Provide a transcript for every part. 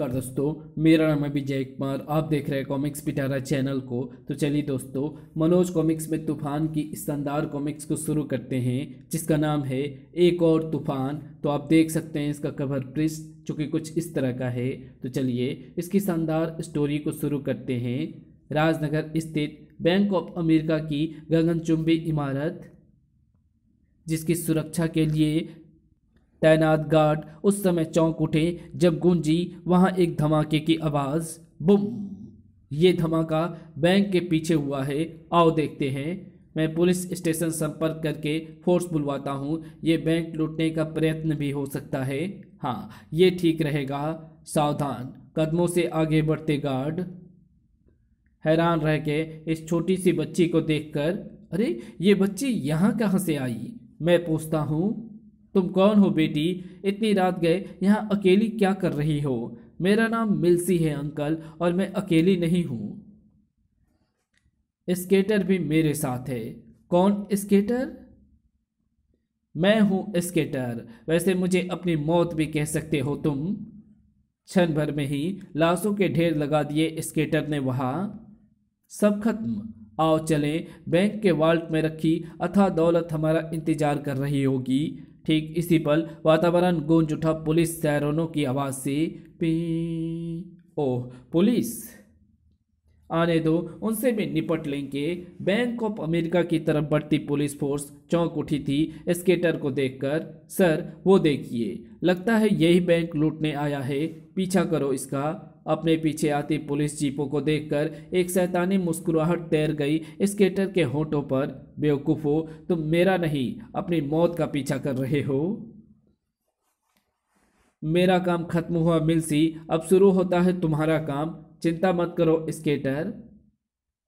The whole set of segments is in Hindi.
नमस्कार दोस्तों मेरा नाम है विजय कुमार आप देख रहे हैं कॉमिक्स पिटारा चैनल को तो चलिए दोस्तों मनोज कॉमिक्स में तूफान की शानदार कॉमिक्स को शुरू करते हैं जिसका नाम है एक और तूफान तो आप देख सकते हैं इसका कवर पृष्ठ जो कि कुछ इस तरह का है तो चलिए इसकी शानदार स्टोरी को शुरू करते हैं राजनगर स्थित बैंक ऑफ अमेरिका की गगनचुंबी इमारत जिसकी सुरक्षा के लिए तैनात गार्ड उस समय चौंक उठे जब गूंजी वहां एक धमाके की आवाज़ बुम ये धमाका बैंक के पीछे हुआ है आओ देखते हैं मैं पुलिस स्टेशन संपर्क करके फोर्स बुलवाता हूँ ये बैंक लूटने का प्रयत्न भी हो सकता है हाँ ये ठीक रहेगा सावधान कदमों से आगे बढ़ते गार्ड हैरान रह के इस छोटी सी बच्ची को देखकर अरे ये बच्ची यहाँ कहाँ से आई मैं पूछता हूँ तुम कौन हो बेटी इतनी रात गए यहाँ अकेली क्या कर रही हो मेरा नाम मिलसी है अंकल और मैं अकेली नहीं हूँ स्केटर भी मेरे साथ है कौन स्केटर मैं हूँ स्केटर वैसे मुझे अपनी मौत भी कह सकते हो तुम क्षण भर में ही लाशों के ढेर लगा दिए स्केटर ने वहाँ सब खत्म आओ चलें बैंक के वाल्ट में रखी अथा दौलत हमारा इंतजार कर रही होगी ठीक इसी पल वातावरण गूंज उठा पुलिस सैरोनों की आवाज़ से पी ओ पुलिस आने दो उनसे भी निपट लेंगे बैंक ऑफ अमेरिका की तरफ बढ़ती पुलिस फोर्स चौंक उठी थी स्केटर को देखकर सर वो देखिए लगता है यही बैंक लूटने आया है पीछा करो इसका अपने पीछे आती पुलिस जीपों को देखकर एक सैतानी मुस्कुराहट तैर गई स्केटर के होठों पर बेवकूफ़ो तुम मेरा नहीं अपनी मौत का पीछा कर रहे हो मेरा काम खत्म हुआ मिलसी अब शुरू होता है तुम्हारा काम चिंता मत करो स्केटर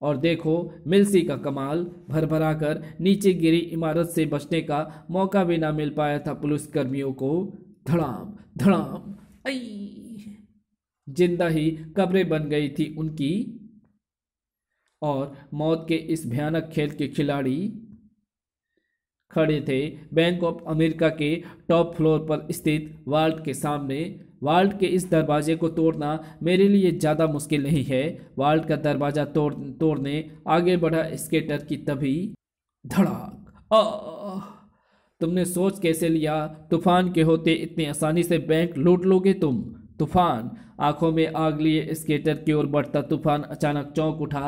और देखो मिलसी का कमाल भर भरा कर नीचे गिरी इमारत से बचने का मौका भी ना मिल पाया था पुलिसकर्मियों को धड़ाम धड़ाम आई जिंदा ही कब्रें बन गई थी उनकी और मौत के इस भयानक खेल के खिलाड़ी खड़े थे बैंक ऑफ अमेरिका के टॉप फ्लोर पर स्थित वाल्ट के सामने वाल्ट के इस दरवाजे को तोड़ना मेरे लिए ज़्यादा मुश्किल नहीं है वाल्ट का दरवाज़ा तोड़ तोड़ने आगे बढ़ा स्केटर की तभी धड़ाक तुमने सोच कैसे लिया तूफान के होते इतनी आसानी से बैंक लूट लोगे तुम तूफान आंखों में आग लिए स्केटर की ओर बढ़ता तूफान अचानक चौंक उठा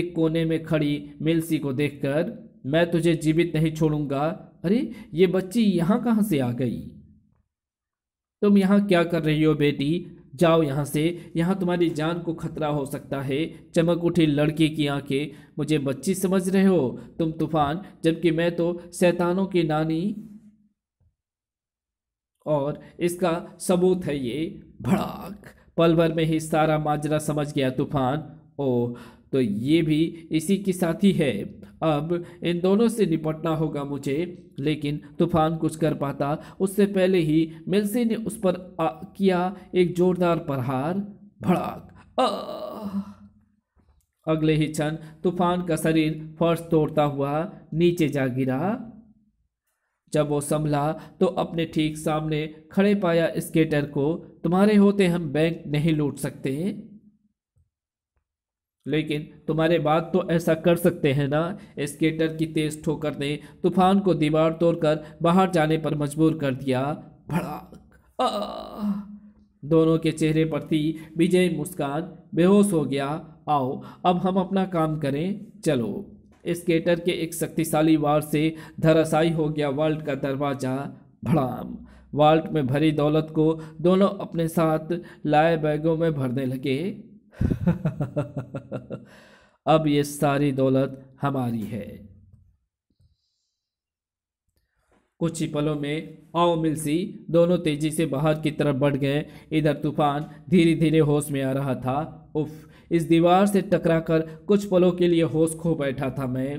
एक कोने में खड़ी मिलसी को देखकर मैं तुझे जीवित नहीं छोड़ूंगा अरे ये बच्ची यहाँ कहाँ से आ गई तुम यहाँ क्या कर रही हो बेटी जाओ यहाँ से यहाँ तुम्हारी जान को खतरा हो सकता है चमक उठी लड़की की आंखें मुझे बच्ची समझ रहे हो तुम तूफान जबकि मैं तो शैतानों की नानी और इसका सबूत है ये भड़ाक पल भर में ही सारा माजरा समझ गया तूफान ओ तो ये भी इसी की साथी है अब इन दोनों से निपटना होगा मुझे लेकिन तूफान कुछ कर पाता उससे पहले ही मिलसी ने उस पर आ, किया एक जोरदार प्रहार भड़ाक अगले ही क्षण तूफान का शरीर फर्श तोड़ता हुआ नीचे जा गिरा जब वो संभला तो अपने ठीक सामने खड़े पाया स्केटर को तुम्हारे होते हम बैंक नहीं लूट सकते लेकिन तुम्हारे बाद तो ऐसा कर सकते हैं ना स्केटर की तेज ठोकर ने तूफान को दीवार तोड़कर बाहर जाने पर मजबूर कर दिया भड़ाक दोनों के चेहरे पर थी विजय मुस्कान बेहोश हो गया आओ अब हम अपना काम करें चलो स्केटर के एक शक्तिशाली वार से धरासाई हो गया वर्ल्ड का दरवाज़ा भड़ाम वाल्ट में भरी दौलत को दोनों अपने साथ लाए बैगों में भरने लगे अब ये सारी दौलत हमारी है कुछ ही पलों में आओ मिलसी दोनों तेजी से बाहर की तरफ बढ़ गए इधर तूफान धीरे धीरे होश में आ रहा था उफ इस दीवार से टकराकर कुछ पलों के लिए होश खो बैठा था मैं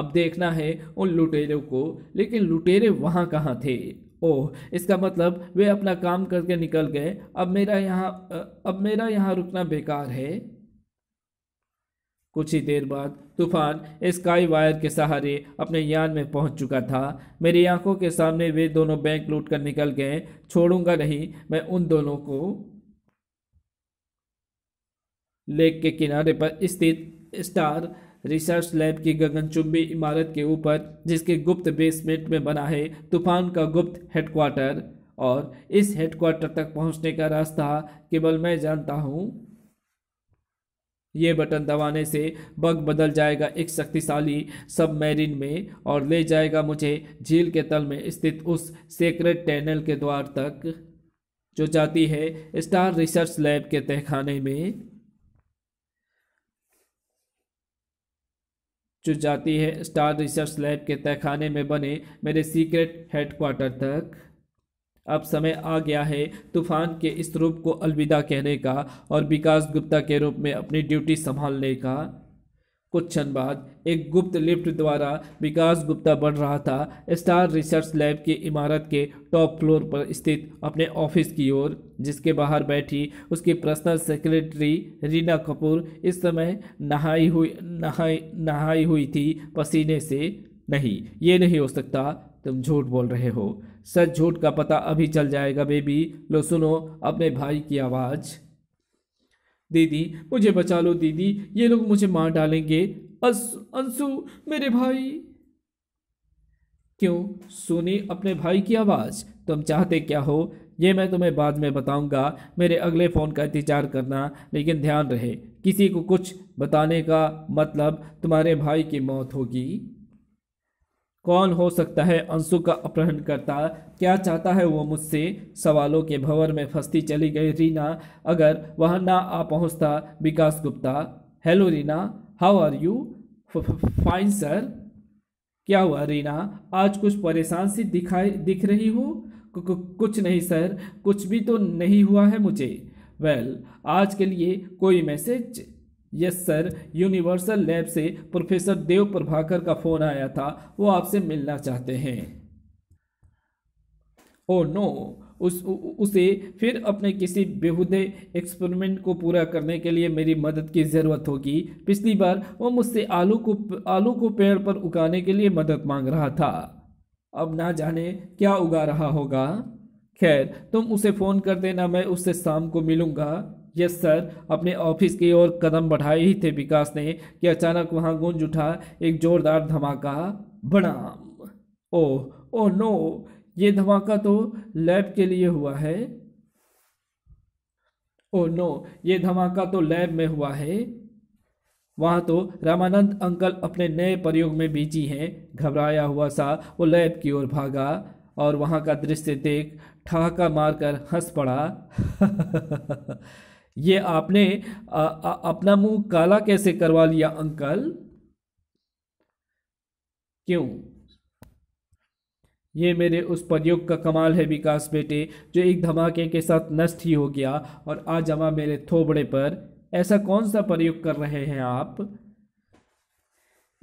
अब देखना है उन लुटेरों को लेकिन लुटेरे वहाँ कहाँ थे ओह इसका मतलब वे अपना काम करके निकल गए अब मेरा यहाँ अब मेरा यहाँ रुकना बेकार है कुछ ही देर बाद तूफान स्काई वायर के सहारे अपने यान में पहुंच चुका था मेरी आंखों के सामने वे दोनों बैंक लूट कर निकल गए छोड़ूंगा नहीं मैं उन दोनों को लेक के किनारे पर स्थित स्टार रिसर्च लैब की गगनचुंबी इमारत के ऊपर जिसके गुप्त बेसमेंट में बना है तूफान का गुप्त हेडक्वार्टर और इस हेडक्वार्टर तक पहुंचने का रास्ता केवल मैं जानता हूं ये बटन दबाने से बग बदल जाएगा एक शक्तिशाली मैरिन में और ले जाएगा मुझे झील के तल में स्थित उस सेक्रेट टैनल के द्वार तक जो जाती है स्टार रिसर्च लैब के तहखाने में जो जाती है स्टार रिसर्च लैब के तहखाने में बने मेरे सीक्रेट हेडक्वार्टर तक अब समय आ गया है तूफान के इस रूप को अलविदा कहने का और विकास गुप्ता के रूप में अपनी ड्यूटी संभालने का कुछ क्षण बाद एक गुप्त लिफ्ट द्वारा विकास गुप्ता बन रहा था स्टार रिसर्च लैब की इमारत के टॉप फ्लोर पर स्थित अपने ऑफिस की ओर जिसके बाहर बैठी उसकी पर्सनल सेक्रेटरी रीना कपूर इस समय नहाई हुई नहाई नहाई हुई थी पसीने से नहीं ये नहीं हो सकता तुम झूठ बोल रहे हो सच झूठ का पता अभी चल जाएगा बेबी लो सुनो अपने भाई की आवाज़ दीदी मुझे बचा लो दीदी ये लोग मुझे मार डालेंगे अंशु मेरे भाई क्यों सुनी अपने भाई की आवाज़ तुम चाहते क्या हो ये मैं तुम्हें बाद में बताऊंगा मेरे अगले फ़ोन का इंतजार करना लेकिन ध्यान रहे किसी को कुछ बताने का मतलब तुम्हारे भाई की मौत होगी कौन हो सकता है अंशु का अपहरण करता क्या चाहता है वो मुझसे सवालों के भंवर में फंसती चली गई रीना अगर वह ना आ पहुंचता Vikas Gupta hello Reena how are you fine sir क्या हुआ रीना आज कुछ परेशान सी दिखाई दिख रही हो कुछ नहीं सर कुछ भी तो नहीं हुआ है मुझे वेल well, आज के लिए कोई message yes sir universal lab से प्रोफेसर देव प्रभाकर का फ़ोन आया था वो आपसे मिलना चाहते हैं ओ oh, नो उस उसे फिर अपने किसी बेहुदे एक्सपेरिमेंट को पूरा करने के लिए मेरी मदद की ज़रूरत होगी पिछली बार वो मुझसे आलू को आलू को पेड़ पर उगाने के लिए मदद मांग रहा था अब ना जाने क्या उगा रहा होगा खैर तुम उसे फ़ोन कर देना मैं उससे शाम को मिलूँगा यस सर अपने ऑफिस की ओर कदम बढ़ाए ही थे विकास ने कि अचानक वहां गूंज उठा एक जोरदार धमाका बड़ाम ओह ओ नो ये धमाका तो लैब के लिए हुआ है ओ नो ये धमाका तो लैब में हुआ है वहाँ तो रामानंद अंकल अपने नए प्रयोग में बीजी हैं घबराया हुआ सा वो लैब की ओर भागा और वहाँ का दृश्य देख ठहाका मारकर हंस पड़ा ये आपने आ, आ, अपना मुंह काला कैसे करवा लिया अंकल क्यों ये मेरे उस प्रयोग का कमाल है विकास बेटे जो एक धमाके के साथ नष्ट ही हो गया और आज जमा मेरे थोबड़े पर ऐसा कौन सा प्रयोग कर रहे हैं आप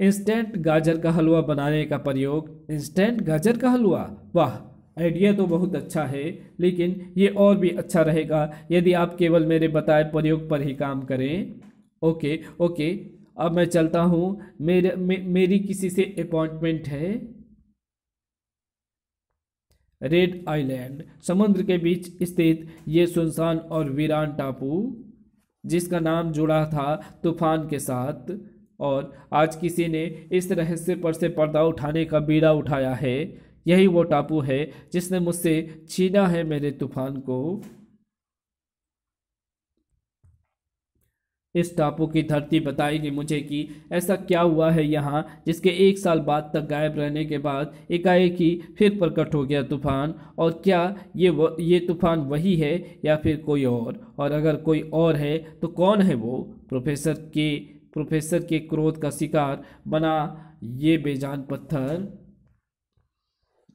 इंस्टेंट गाजर का हलवा बनाने का प्रयोग इंस्टेंट गाजर का हलवा वाह आइडिया तो बहुत अच्छा है लेकिन ये और भी अच्छा रहेगा यदि आप केवल मेरे बताए प्रयोग पर ही काम करें ओके ओके अब मैं चलता हूँ मेरे मे, मेरी किसी से अपॉइंटमेंट है रेड आइलैंड समुद्र के बीच स्थित ये सुनसान और वीरान टापू जिसका नाम जुड़ा था तूफान के साथ और आज किसी ने इस रहस्य पर से पर्दा उठाने का बीड़ा उठाया है यही वो टापू है जिसने मुझसे छीना है मेरे तूफान को इस टापू की धरती बताएगी मुझे कि ऐसा क्या हुआ है यहाँ जिसके एक साल बाद तक गायब रहने के बाद एकाएक ही फिर प्रकट हो गया तूफान और क्या ये व, ये तूफान वही है या फिर कोई और और अगर कोई और है तो कौन है वो प्रोफेसर के प्रोफेसर के क्रोध का शिकार बना ये बेजान पत्थर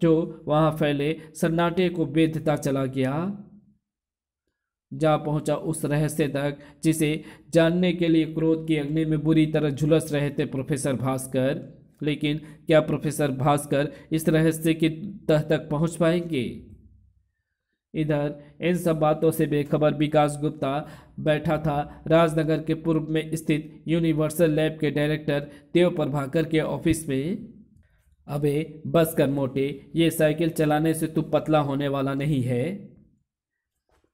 जो वहाँ फैले सन्नाटे को बेधता चला गया जा पहुंचा उस रहस्य तक जिसे जानने के लिए क्रोध की अग्नि में बुरी तरह झुलस रहे थे प्रोफेसर भास्कर लेकिन क्या प्रोफेसर भास्कर इस रहस्य की तह तक पहुंच पाएंगे इधर इन सब बातों से बेखबर विकास गुप्ता बैठा था राजनगर के पूर्व में स्थित यूनिवर्सल लैब के डायरेक्टर देव प्रभाकर के ऑफिस में अबे बस कर मोटे ये साइकिल चलाने से तू पतला होने वाला नहीं है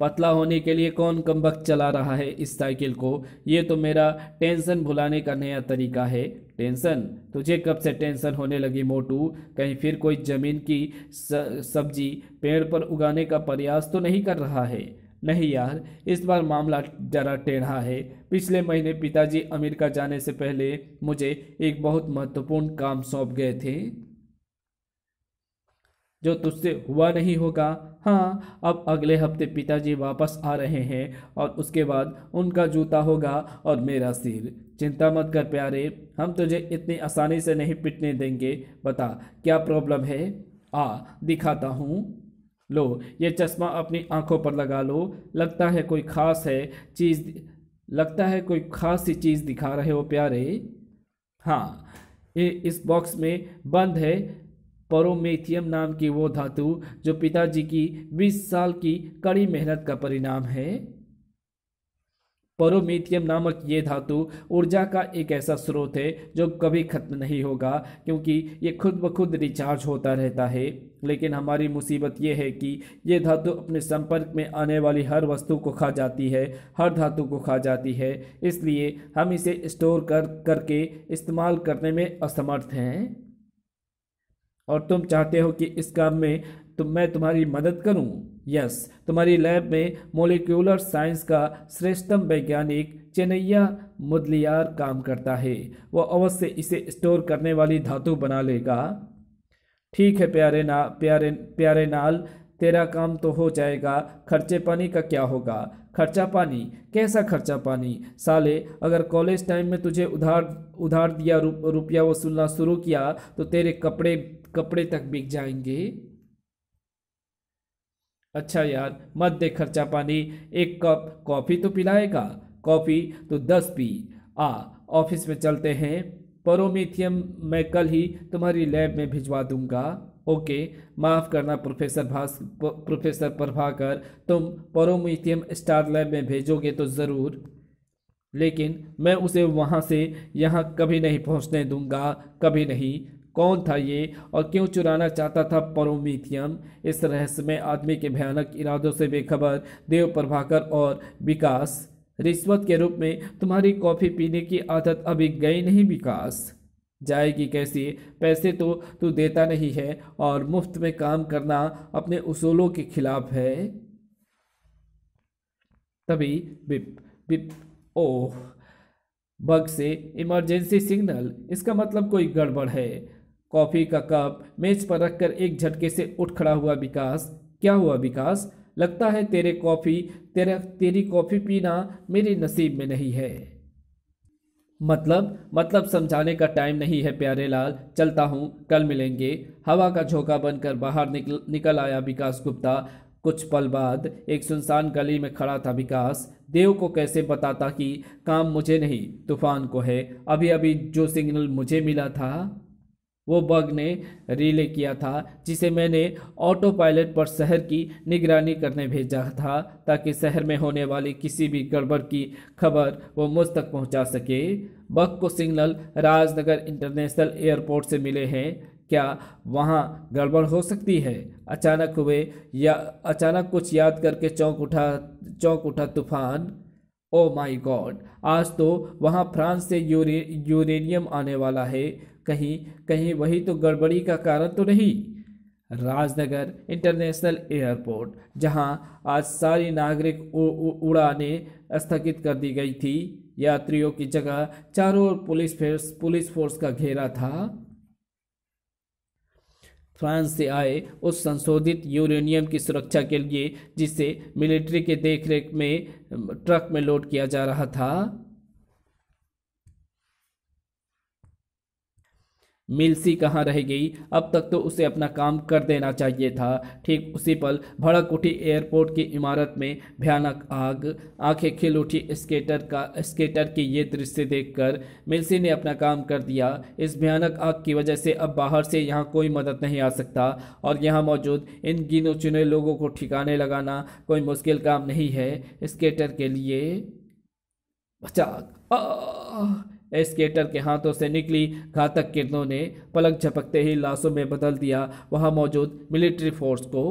पतला होने के लिए कौन कम वक्त चला रहा है इस साइकिल को ये तो मेरा टेंशन भुलाने का नया तरीका है टेंशन तुझे कब से टेंशन होने लगी मोटू कहीं फिर कोई ज़मीन की सब्जी पेड़ पर उगाने का प्रयास तो नहीं कर रहा है नहीं यार इस बार मामला जरा टेढ़ा है पिछले महीने पिताजी अमेरिका जाने से पहले मुझे एक बहुत महत्वपूर्ण काम सौंप गए थे जो तुझसे हुआ नहीं होगा हाँ अब अगले हफ्ते पिताजी वापस आ रहे हैं और उसके बाद उनका जूता होगा और मेरा सिर चिंता मत कर प्यारे हम तुझे इतनी आसानी से नहीं पिटने देंगे बता क्या प्रॉब्लम है आ दिखाता हूँ लो ये चश्मा अपनी आंखों पर लगा लो लगता है कोई ख़ास है चीज़ लगता है कोई ख़ास सी चीज़ दिखा रहे हो प्यारे हाँ ये इस बॉक्स में बंद है परोमेथियम नाम की वो धातु जो पिताजी की 20 साल की कड़ी मेहनत का परिणाम है परोमीथियम नामक ये धातु ऊर्जा का एक ऐसा स्रोत है जो कभी खत्म नहीं होगा क्योंकि ये खुद ब खुद रिचार्ज होता रहता है लेकिन हमारी मुसीबत ये है कि ये धातु अपने संपर्क में आने वाली हर वस्तु को खा जाती है हर धातु को खा जाती है इसलिए हम इसे स्टोर कर करके इस्तेमाल करने में असमर्थ हैं और तुम चाहते हो कि इस काम में तुम मैं तुम्हारी मदद करूं यस तुम्हारी लैब में मोलिकुलर साइंस का श्रेष्ठतम वैज्ञानिक चेनैया मुदलियार काम करता है वह अवश्य इसे स्टोर करने वाली धातु बना लेगा ठीक है प्यारे ना प्यारे प्यारे नाल तेरा काम तो हो जाएगा खर्चे पानी का क्या होगा खर्चा पानी कैसा खर्चा पानी साले अगर कॉलेज टाइम में तुझे उधार उधार दिया रुपया वसूलना शुरू किया तो तेरे कपड़े कपड़े तक बिक जाएंगे अच्छा यार मत दे खर्चा पानी एक कप कॉफ़ी तो पिलाएगा कॉफ़ी तो दस पी आ ऑफिस में चलते हैं परोमीथियम मैं कल ही तुम्हारी लैब में भिजवा दूंगा ओके माफ़ करना प्रोफेसर भास प्रोफेसर प्रभाकर तुम परोमिथियम स्टार लैब में भेजोगे तो ज़रूर लेकिन मैं उसे वहाँ से यहाँ कभी नहीं पहुँचने दूंगा कभी नहीं कौन था ये और क्यों चुराना चाहता था परोमिथियम इस रहस्यमय आदमी के भयानक इरादों से बेखबर देव प्रभाकर और विकास रिश्वत के रूप में तुम्हारी कॉफ़ी पीने की आदत अभी गई नहीं विकास जाएगी कैसी पैसे तो तू देता नहीं है और मुफ्त में काम करना अपने उसूलों के खिलाफ है तभी बिप बिप ओह बग से इमरजेंसी सिग्नल इसका मतलब कोई गड़बड़ है कॉफ़ी का कप मेज पर रखकर एक झटके से उठ खड़ा हुआ विकास क्या हुआ विकास लगता है तेरे कॉफ़ी तेरा तेरी कॉफ़ी पीना मेरे नसीब में नहीं है मतलब मतलब समझाने का टाइम नहीं है प्यारे लाल चलता हूँ कल मिलेंगे हवा का झोंका बनकर बाहर निकल निकल आया विकास गुप्ता कुछ पल बाद एक सुनसान गली में खड़ा था विकास देव को कैसे बताता कि काम मुझे नहीं तूफान को है अभी अभी जो सिग्नल मुझे मिला था वो बग ने रिले किया था जिसे मैंने ऑटो पायलट पर शहर की निगरानी करने भेजा था ताकि शहर में होने वाली किसी भी गड़बड़ की खबर वो मुझ तक पहुंचा सके बग को सिग्नल राजनगर इंटरनेशनल एयरपोर्ट से मिले हैं क्या वहाँ गड़बड़ हो सकती है अचानक हुए या अचानक कुछ याद करके चौंक उठा चौंक उठा तूफान ओ माई गॉड आज तो वहाँ फ्रांस से यूरे यूरेनियम आने वाला है कहीं कहीं वही तो गड़बड़ी का कारण तो नहीं राजनगर इंटरनेशनल एयरपोर्ट जहां आज सारी नागरिक उड़ाने स्थगित कर दी गई थी यात्रियों की जगह चारों ओर पुलिस फोर्स पुलिस फोर्स का घेरा था फ्रांस से आए उस संशोधित यूरेनियम की सुरक्षा के लिए जिसे मिलिट्री के देखरेख में ट्रक में लोड किया जा रहा था मिलसी कहाँ रह गई अब तक तो उसे अपना काम कर देना चाहिए था ठीक उसी पल भड़क उठी एयरपोर्ट की इमारत में भयानक आग आंखें खिल उठी स्केटर का स्केटर की ये दृश्य देखकर मिलसी ने अपना काम कर दिया इस भयानक आग की वजह से अब बाहर से यहाँ कोई मदद नहीं आ सकता और यहाँ मौजूद इन गिनो चुने लोगों को ठिकाने लगाना कोई मुश्किल काम नहीं है स्केटर के लिए बचा स्केटर के हाथों से निकली घातक किरणों ने पलक झपकते ही लाशों में बदल दिया वहाँ मौजूद मिलिट्री फोर्स को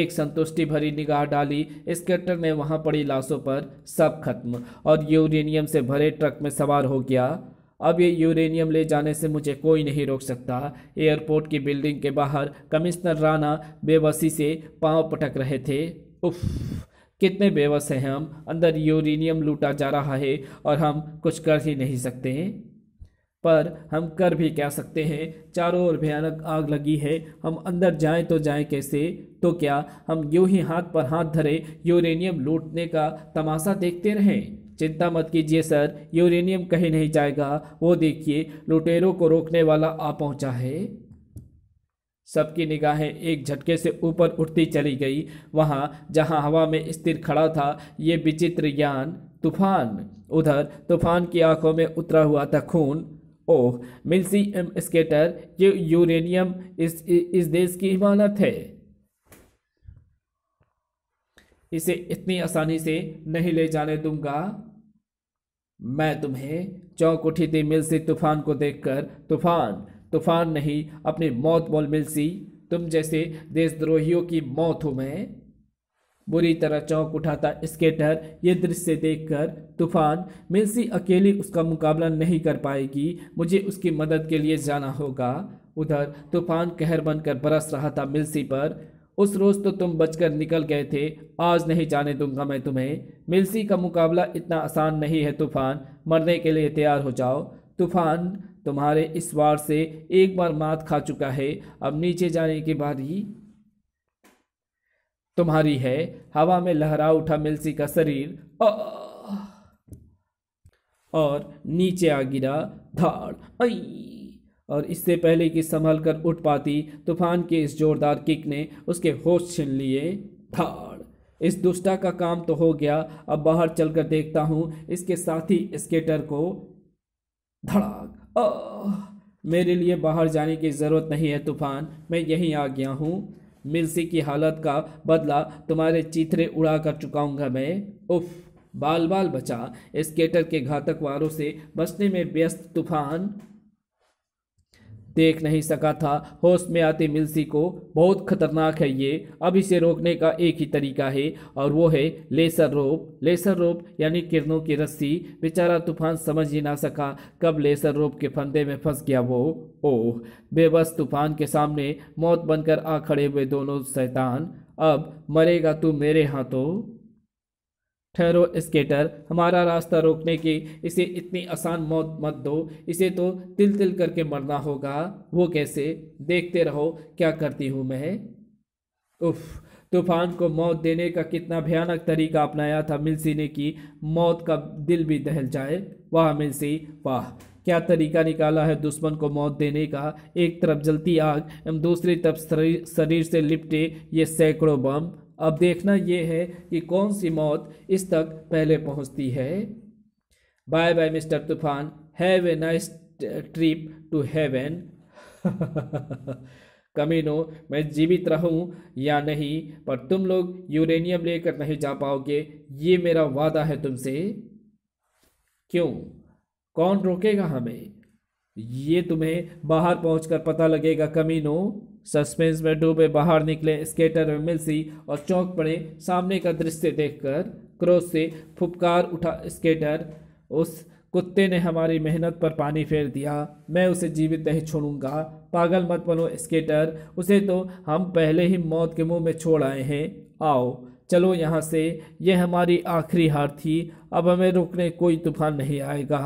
एक संतुष्टि भरी निगाह डाली स्केटर ने वहाँ पड़ी लाशों पर सब खत्म और यूरेनियम से भरे ट्रक में सवार हो गया अब ये यूरेनियम ले जाने से मुझे कोई नहीं रोक सकता एयरपोर्ट की बिल्डिंग के बाहर कमिश्नर राणा बेबसी से पांव पटक रहे थे उफ़ कितने बेबस हैं हम अंदर यूरेनियम लूटा जा रहा है और हम कुछ कर ही नहीं सकते हैं पर हम कर भी क्या सकते हैं चारों ओर भयानक आग लगी है हम अंदर जाएं तो जाएं कैसे तो क्या हम यूं ही हाथ पर हाथ धरे यूरेनियम लूटने का तमाशा देखते रहें चिंता मत कीजिए सर यूरेनियम कहीं नहीं जाएगा वो देखिए लुटेरों को रोकने वाला आ पहुंचा है सबकी निगाहें एक झटके से ऊपर उठती चली गई वहाँ जहाँ हवा में स्थिर खड़ा था ये विचित्र ज्ञान तूफान उधर तूफान की आंखों में उतरा हुआ था खून ओह मिल्सी एम स्केटर ये यूरेनियम इस इस देश की इमानत है इसे इतनी आसानी से नहीं ले जाने दूंगा मैं तुम्हें चौक उठी थी मिल्सी तूफान को देखकर तूफान तूफान नहीं अपनी मौत बोल मिल सी तुम जैसे देशद्रोहियों की मौत हूँ मैं बुरी तरह चौंक उठाता स्केटर ये दृश्य देखकर तूफान मिलसी अकेली उसका मुकाबला नहीं कर पाएगी मुझे उसकी मदद के लिए जाना होगा उधर तूफान कहर बनकर बरस रहा था मिलसी पर उस रोज़ तो तुम बचकर निकल गए थे आज नहीं जाने दूंगा मैं तुम्हें मिलसी का मुकाबला इतना आसान नहीं है तूफान मरने के लिए तैयार हो जाओ तूफान तुम्हारे इस वार से एक बार मात खा चुका है अब नीचे जाने के बाद ही तुम्हारी है हवा में लहरा उठा मिलसी का शरीर और नीचे आ गिरा धाड़ और इससे पहले कि संभल कर उठ पाती तूफान के इस जोरदार किक ने उसके होश छीन लिए धाड़ इस दुष्टा का काम तो हो गया अब बाहर चलकर देखता हूँ इसके साथी स्केटर को धड़ाक ओ, मेरे लिए बाहर जाने की ज़रूरत नहीं है तूफान मैं यहीं आ गया हूँ मिर्सी की हालत का बदला तुम्हारे चीतरे उड़ा कर चुकाऊंगा मैं उफ बाल बाल बचा स्केटर के घातक वारों से बचने में व्यस्त तूफान देख नहीं सका था होश में आते मिल्सी को बहुत खतरनाक है ये अब इसे रोकने का एक ही तरीका है और वो है लेसर रोप लेसर रोप यानी किरणों की रस्सी बेचारा तूफान समझ ही ना सका कब लेसर रोप के फंदे में फंस गया वो ओह बेबस तूफान के सामने मौत बनकर आ खड़े हुए दोनों शैतान अब मरेगा तू मेरे हाथों ठहरो स्केटर हमारा रास्ता रोकने की इसे इतनी आसान मौत मत दो इसे तो तिल तिल करके मरना होगा वो कैसे देखते रहो क्या करती हूँ मैं उफ तूफान को मौत देने का कितना भयानक तरीका अपनाया था मिलसी ने कि मौत का दिल भी दहल जाए वाह मिलसी वाह क्या तरीका निकाला है दुश्मन को मौत देने का एक तरफ जलती आग एवं दूसरी तरफ शरीर से लिपटे ये सैकड़ों बम अब देखना यह है कि कौन सी मौत इस तक पहले पहुंचती है bye bye mister Toofan have a nice trip to heaven कमीनो मैं जीवित रहूं या नहीं पर तुम लोग यूरेनियम लेकर नहीं जा पाओगे ये मेरा वादा है तुमसे क्यों कौन रोकेगा हमें ये तुम्हें बाहर पहुंचकर पता लगेगा कमीनो सस्पेंस में डूबे बाहर निकले स्केटर में मिलसी और चौंक पड़े सामने का दृश्य देखकर क्रोध से फुपकार उठा स्केटर उस कुत्ते ने हमारी मेहनत पर पानी फेर दिया मैं उसे जीवित नहीं छोड़ूंगा पागल मत बनो स्केटर उसे तो हम पहले ही मौत के मुंह में छोड़ आए हैं आओ चलो यहाँ से यह हमारी आखिरी हार थी अब हमें रुकने कोई तूफान नहीं आएगा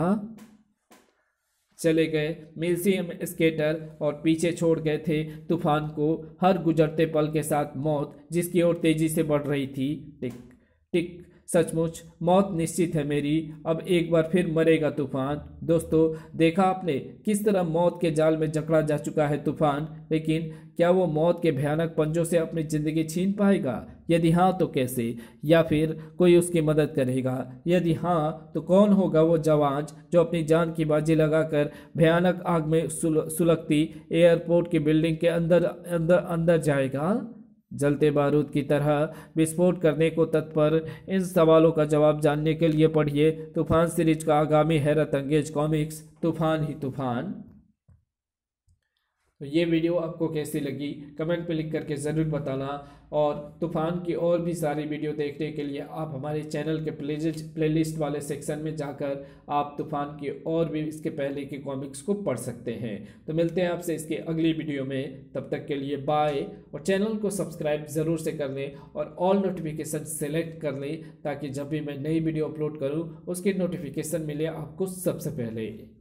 चले गए मिल्सियम स्केटर और पीछे छोड़ गए थे तूफान को हर गुजरते पल के साथ मौत जिसकी ओर तेजी से बढ़ रही थी टिक टिक सचमुच मौत निश्चित है मेरी अब एक बार फिर मरेगा तूफान दोस्तों देखा आपने किस तरह मौत के जाल में जकड़ा जा चुका है तूफान लेकिन क्या वो मौत के भयानक पंजों से अपनी ज़िंदगी छीन पाएगा यदि हाँ तो कैसे या फिर कोई उसकी मदद करेगा यदि हाँ तो कौन होगा वो जवान जो अपनी जान की बाजी लगाकर भयानक आग में सुलगती एयरपोर्ट की बिल्डिंग के अंदर अंदर अंदर जाएगा जलते बारूद की तरह विस्फोट करने को तत्पर इन सवालों का जवाब जानने के लिए पढ़िए तूफान सीरीज का आगामी हैरत अंगेज कॉमिक्स तूफान ही तूफान तो ये वीडियो आपको कैसी लगी कमेंट पे लिख करके ज़रूर बताना और तूफ़ान की और भी सारी वीडियो देखने के लिए आप हमारे चैनल के प्ले लिस्ट वाले सेक्शन में जाकर आप तूफ़ान की और भी इसके पहले की कॉमिक्स को पढ़ सकते हैं तो मिलते हैं आपसे इसके अगली वीडियो में तब तक के लिए बाय और चैनल को सब्सक्राइब ज़रूर से कर लें और ऑल नोटिफिकेशन सेलेक्ट कर लें ताकि जब भी मैं नई वीडियो अपलोड करूँ उसकी नोटिफिकेशन मिले आपको सबसे पहले